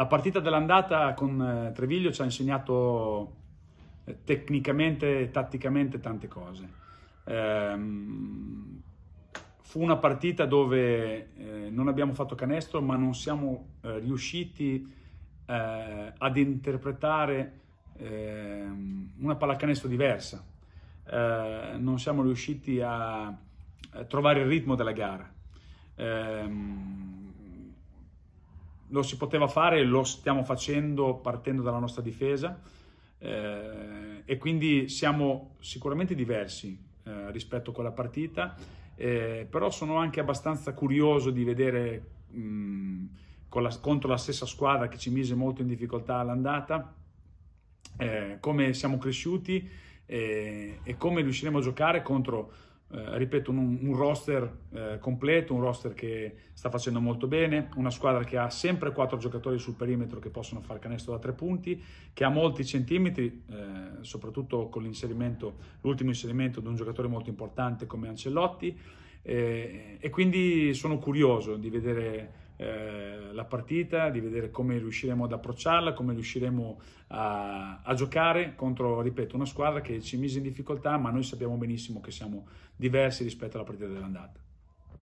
La partita dell'andata con eh, Treviglio ci ha insegnato eh, tecnicamente e tatticamente tante cose. Ehm, fu una partita dove eh, non abbiamo fatto canestro, ma non siamo eh, riusciti eh, ad interpretare ehm, una pallacanestro diversa. Eh, non siamo riusciti a, a trovare il ritmo della gara. Ehm, lo si poteva fare, lo stiamo facendo partendo dalla nostra difesa eh, e quindi siamo sicuramente diversi eh, rispetto a quella partita, eh, però sono anche abbastanza curioso di vedere mh, la, contro la stessa squadra che ci mise molto in difficoltà all'andata eh, come siamo cresciuti eh, e come riusciremo a giocare contro eh, ripeto, un, un roster eh, completo, un roster che sta facendo molto bene, una squadra che ha sempre quattro giocatori sul perimetro che possono fare canestro da tre punti, che ha molti centimetri, eh, soprattutto con l'inserimento, l'ultimo inserimento di un giocatore molto importante come Ancelotti, eh, e quindi sono curioso di vedere eh, la partita, di vedere come riusciremo ad approcciarla, come riusciremo a, a, giocare contro, ripeto, una squadra che ci mise in difficoltà, ma noi sappiamo benissimo che siamo diversi rispetto alla partita dell'andata.